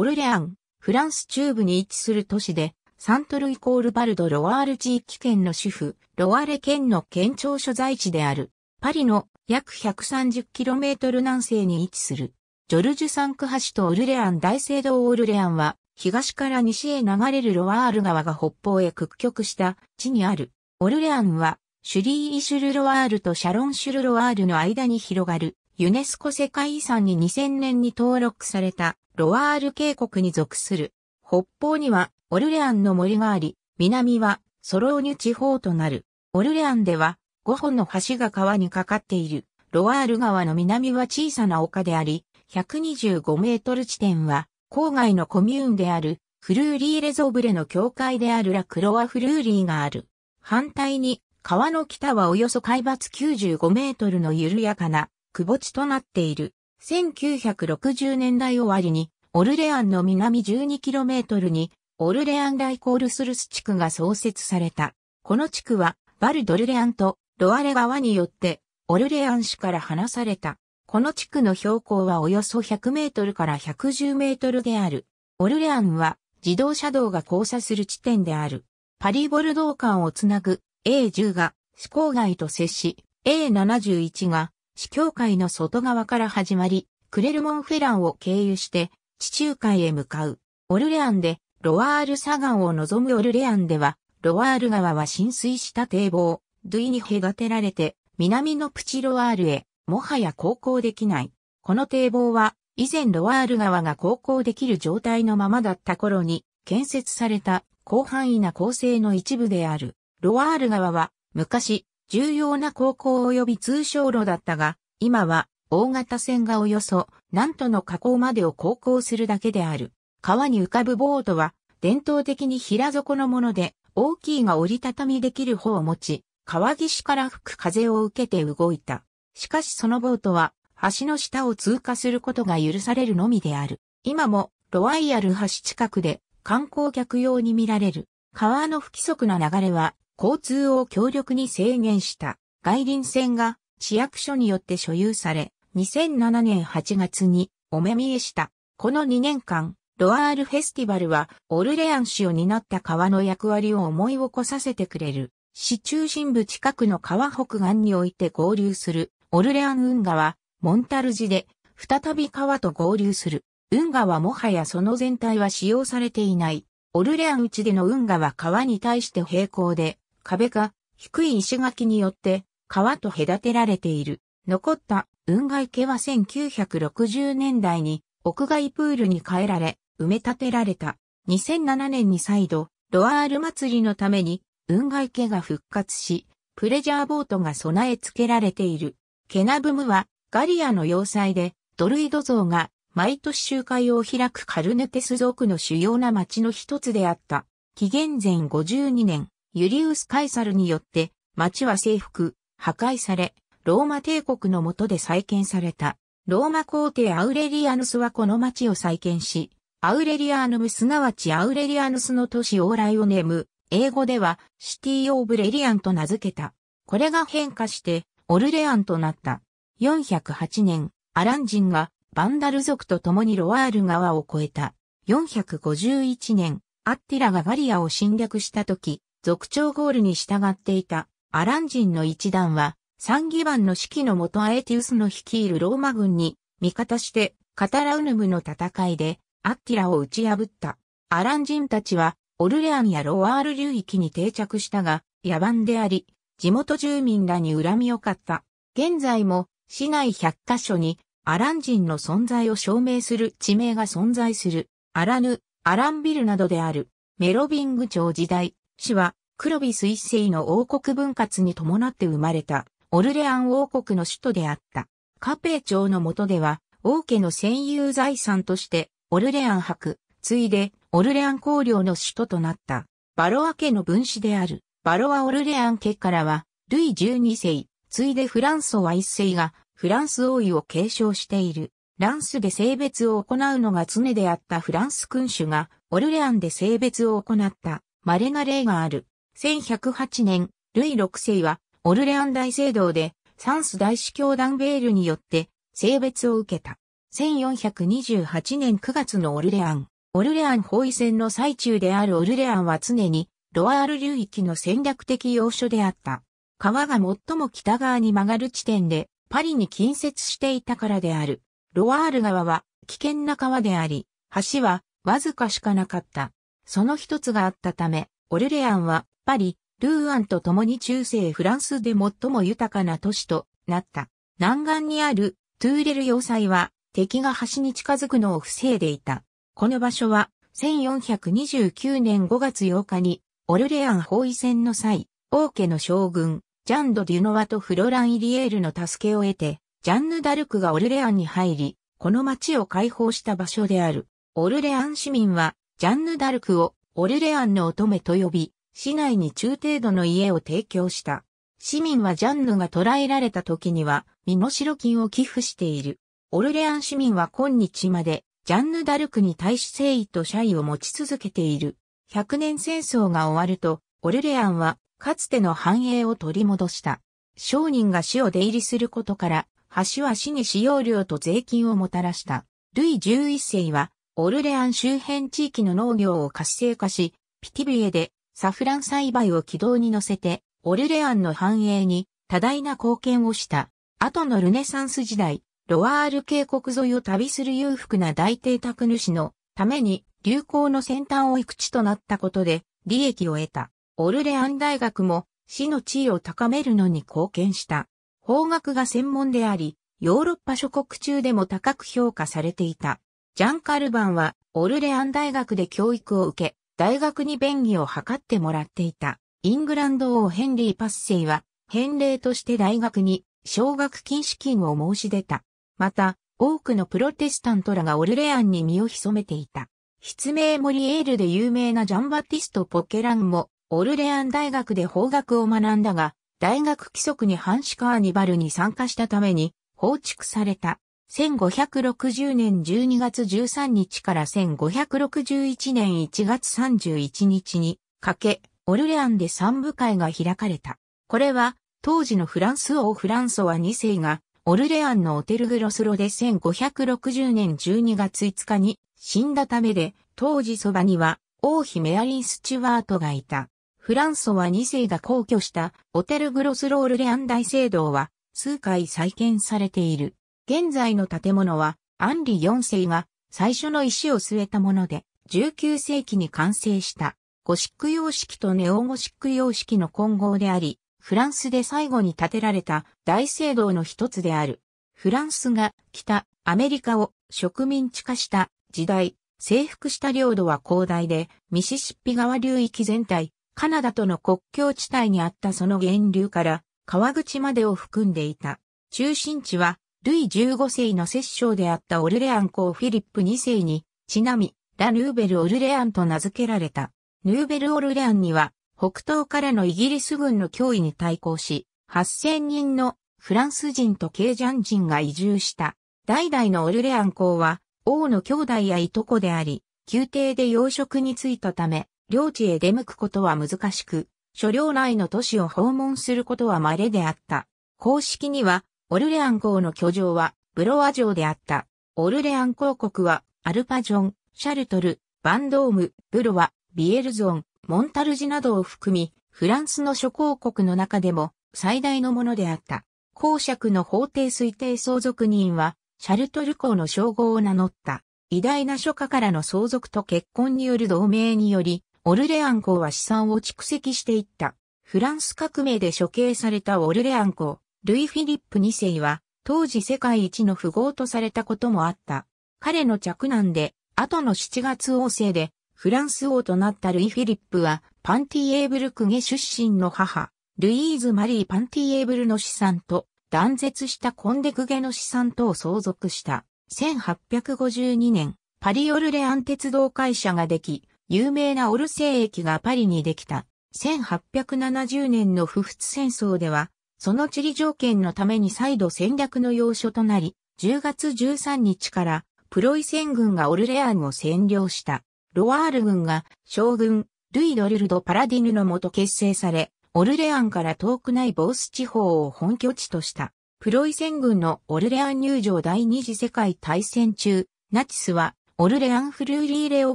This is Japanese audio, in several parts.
オルレアン、フランス中部に位置する都市で、サントルイコールバルド・ロワール地域圏の主婦、ロワーレ県の県庁所在地である。パリの約 130km 南西に位置する。ジョルジュサンク橋とオルレアン大聖堂オルレアンは、東から西へ流れるロワール川が北方へ屈曲した地にある。オルレアンは、シュリー・イシュル・ロワールとシャロン・シュル・ロワールの間に広がる、ユネスコ世界遺産に2000年に登録されたロワール渓谷に属する。北方にはオルレアンの森があり、南はソローニュ地方となる。オルレアンでは5本の橋が川に架かっている。ロワール川の南は小さな丘であり、125メートル地点は郊外のコミューンであるフルーリーレゾーブレの境界であるラクロワフルーリーがある。反対に川の北はおよそ海抜95メートルの緩やかな、くぼ地となっている。1960年代終わりに、オルレアンの南 12km に、オルレアン大コールスルス地区が創設された。この地区は、バルドルレアンとロアレ川によって、オルレアン市から離された。この地区の標高はおよそ100メートルから110メートルである。オルレアンは自動車道が交差する地点である。パリボルドー間をつなぐ A10 が市郊外と接し、A71 が市教会の外側から始まり、クレルモンフェランを経由して、地中海へ向かう。オルレアンで、ロワール砂岩を望むオルレアンでは、ロワール川は浸水した堤防、ドゥイに隔てられて、南のプチロワールへ、もはや航行できない。この堤防は、以前ロワール川が航行できる状態のままだった頃に、建設された広範囲な構成の一部である。ロワール川は、昔、重要な高校及び通称路だったが、今は大型船がおよそ何との河口までを航行するだけである。川に浮かぶボートは伝統的に平底のもので大きいが折りたたみできる方を持ち、川岸から吹く風を受けて動いた。しかしそのボートは橋の下を通過することが許されるのみである。今もロワイヤル橋近くで観光客用に見られる。川の不規則な流れは交通を強力に制限した外輪線が市役所によって所有され、2007年8月にお目見えした。この2年間、ロアールフェスティバルはオルレアン市を担った川の役割を思い起こさせてくれる。市中心部近くの川北岸において合流するオルレアン運河はモンタルジで再び川と合流する。運河はもはやその全体は使用されていない。オルレアン内での運河は川に対して平行で、壁が低い石垣によって川と隔てられている。残った雲外家は1960年代に屋外プールに変えられ埋め立てられた。2007年に再度ロアール祭りのために雲外家が復活し、プレジャーボートが備え付けられている。ケナブムはガリアの要塞でドルイド像が毎年集会を開くカルネテス族の主要な町の一つであった。紀元前52年、ユリウス・カイサルによって町は征服、破壊され、ローマ帝国の下で再建された。ローマ皇帝アウレリアヌスはこの町を再建し、アウレリアヌムすなわちアウレリアヌスの都市往来をネム、英語ではシティ・オブ・レリアンと名付けた。これが変化して、オルレアンとなった。408年、アラン人がバンダル族と共にロワール川を越えた。451年、アッティラがガリアを侵略した時、族長ゴールに従っていたアラン人の一団は、サンギバンの指揮のもとアエティウスの率いるローマ軍に味方してカタラウヌムの戦いでアッティラを打ち破った。アラン人たちはオルレアンやロワール流域に定着したが野蛮であり、地元住民らに恨みを買った。現在も市内100カ所にアラン人の存在を証明する地名が存在する。アラヌ、アランビルなどである。メロビング朝時代、氏は、黒ビス一世の王国分割に伴って生まれた、オルレアン王国の首都であった。カペー朝の下では、王家の占有財産として、オルレアン博、ついで、オルレアン公領の首都となった。バロア家の分子である、バロア・オルレアン家からは、ルイ12世、ついでフランソワ一世が、フランス王位を継承している。ランスで性別を行うのが常であったフランス君主が、オルレアンで性別を行った。稀な例がある。1108年、ルイ6世は、オルレアン大聖堂で、サンス大司教団ベールによって、性別を受けた。1428年9月のオルレアン。オルレアン包囲戦の最中であるオルレアンは常に、ロワール流域の戦略的要所であった。川が最も北側に曲がる地点で、パリに近接していたからである。ロワール川は危険な川であり、橋はわずかしかなかった。その一つがあったため、オルレアンはパリ、ルーアンと共に中世フランスで最も豊かな都市となった。南岸にあるトゥーレル要塞は敵が橋に近づくのを防いでいた。この場所は1429年5月8日にオルレアン包囲戦の際、王家の将軍、ジャンド・デュノワとフロラン・イリエールの助けを得て、ジャンヌ・ダルクがオルレアンに入り、この町を解放した場所である。オルレアン市民はジャンヌ・ダルクをオルレアンの乙女と呼び、市内に中程度の家を提供した。市民はジャンヌが捕らえられた時には、身代金を寄付している。オルレアン市民は今日まで、ジャンヌ・ダルクに対し誠意と謝意を持ち続けている。100年戦争が終わると、オルレアンは、かつての繁栄を取り戻した。商人が市を出入りすることから、橋は市に使用料と税金をもたらした。ルイ11世は、オルレアン周辺地域の農業を活性化し、ピティビエでサフラン栽培を軌道に乗せて、オルレアンの繁栄に多大な貢献をした。後のルネサンス時代、ロワール渓谷沿いを旅する裕福な大邸宅主のために流行の先端を行く地となったことで利益を得た。オルレアン大学も市の地位を高めるのに貢献した。法学が専門であり、ヨーロッパ諸国中でも高く評価されていた。ジャン・カルバンは、オルレアン大学で教育を受け、大学に便宜を図ってもらっていた。イングランド王ヘンリー・パッセイは、返礼として大学に奨学金資金を申し出た。また、多くのプロテスタントらがオルレアンに身を潜めていた。筆名モリエールで有名なジャンバティスト・ポケランも、オルレアン大学で法学を学んだが、大学規則に反しカーニバルに参加したために、放逐された。1560年12月13日から1561年1月31日にかけ、オルレアンで三部会が開かれた。これは、当時のフランス王フランソワ2世が、オルレアンのオテルグロスロで1560年12月5日に死んだためで、当時そばには王妃メアリン・スチュワートがいた。フランソワ2世が皇居したオテルグロスロールレアン大聖堂は数回再建されている。現在の建物は、アンリ4世が最初の石を据えたもので、19世紀に完成した、ゴシック様式とネオゴシック様式の混合であり、フランスで最後に建てられた大聖堂の一つである。フランスが北アメリカを植民地化した時代、征服した領土は広大で、ミシシッピ川流域全体、カナダとの国境地帯にあったその源流から川口までを含んでいた。中心地はルイ15世の摂政であったオルレアン公フィリップ2世に、ちなみ、ラ・ヌーベル・オルレアンと名付けられた。ヌーベル・オルレアンには、北東からのイギリス軍の脅威に対抗し、8000人のフランス人とケージャン人が移住した。代々のオルレアン公は、王の兄弟やいとこであり、宮廷で養殖に就いたため、領地へ出向くことは難しく、所領内の都市を訪問することは稀であった。公式には、オルレアン号の居城はブロワ城であった。オルレアン公国はアルパジョン、シャルトル、バンドーム、ブロワ、ビエルゾン、モンタルジなどを含み、フランスの諸公国の中でも最大のものであった。公爵の法定推定相続人は、シャルトル公の称号を名乗った。偉大な諸家からの相続と結婚による同盟により、オルレアン公は資産を蓄積していった。フランス革命で処刑されたオルレアン公。ルイ・フィリップ2世は、当時世界一の富豪とされたこともあった。彼の着難で、後の7月王政で、フランス王となったルイ・フィリップは、パンティエーブルクゲ出身の母、ルイーズ・マリー・パンティエーブルの資産と、断絶したコンデクゲの資産とを相続した。1852年、パリ・オルレアン鉄道会社ができ、有名なオルセー駅がパリにできた。1870年の不仏戦争では、その地理条件のために再度戦略の要所となり、10月13日からプロイセン軍がオルレアンを占領した。ロワール軍が将軍、ルイ・ドルルド・パラディヌのもと結成され、オルレアンから遠くないボース地方を本拠地とした。プロイセン軍のオルレアン入場第二次世界大戦中、ナチスはオルレアンフルーリーレオ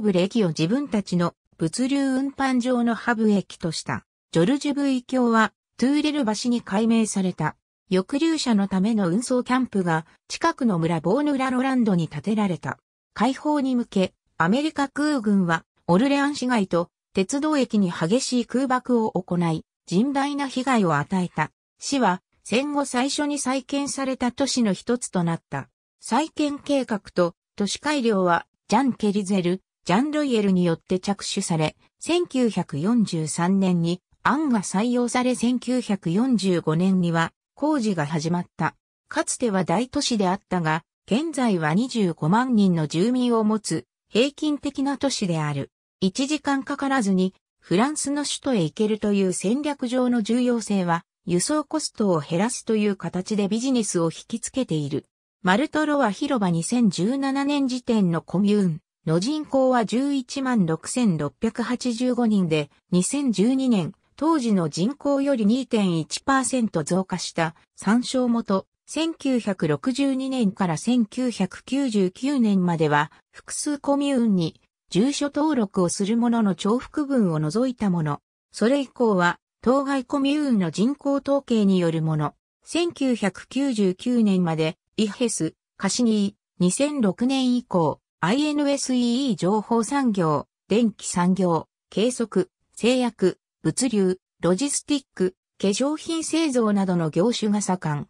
ブレ駅を自分たちの物流運搬場のハブ駅とした。ジョルジュ・ブイ教はトゥーレル橋に改名された、抑留者のための運送キャンプが近くの村ボーヌラロランドに建てられた。解放に向け、アメリカ空軍はオルレアン市街と鉄道駅に激しい空爆を行い、甚大な被害を与えた。市は戦後最初に再建された都市の一つとなった。再建計画と都市改良はジャン・ケリゼル、ジャン・ロイエルによって着手され、1943年に案が採用され1945年には工事が始まった。かつては大都市であったが、現在は25万人の住民を持つ平均的な都市である。1時間かからずにフランスの首都へ行けるという戦略上の重要性は輸送コストを減らすという形でビジネスを引きつけている。マルトロは広場2017年時点のコミューンの人口は11万6685人で2012年当時の人口より2.1%増加した参照元、1962年から1999年までは複数コミューンに住所登録をするものの重複分を除いたもの。それ以降は当該コミューンの人口統計によるもの。1999年までイヘス、カシニー、2006年以降 INSEE 情報産業、電気産業、計測、製薬、物流、ロジスティック、化粧品製造などの業種が盛ん。化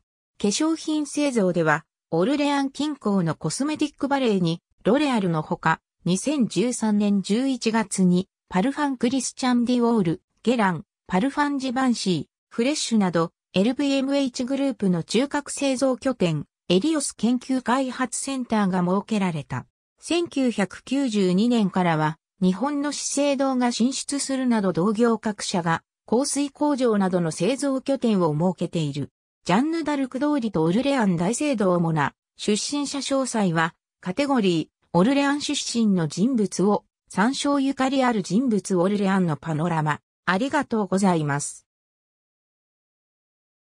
粧品製造では、オルレアン近郊のコスメティックバレーに、ロレアルのほか、2013年11月に、パルファン・クリスチャン・ディオール、ゲラン、パルファン・ジバンシー、フレッシュなど、LVMH グループの中核製造拠点、エリオス研究開発センターが設けられた。1992年からは、日本の資生堂が進出するなど同業各社が香水工場などの製造拠点を設けている。ジャンヌ・ダルク通りとオルレアン大聖堂もな、出身者詳細は、カテゴリー、オルレアン出身の人物を、参照ゆかりある人物オルレアンのパノラマ。ありがとうございます。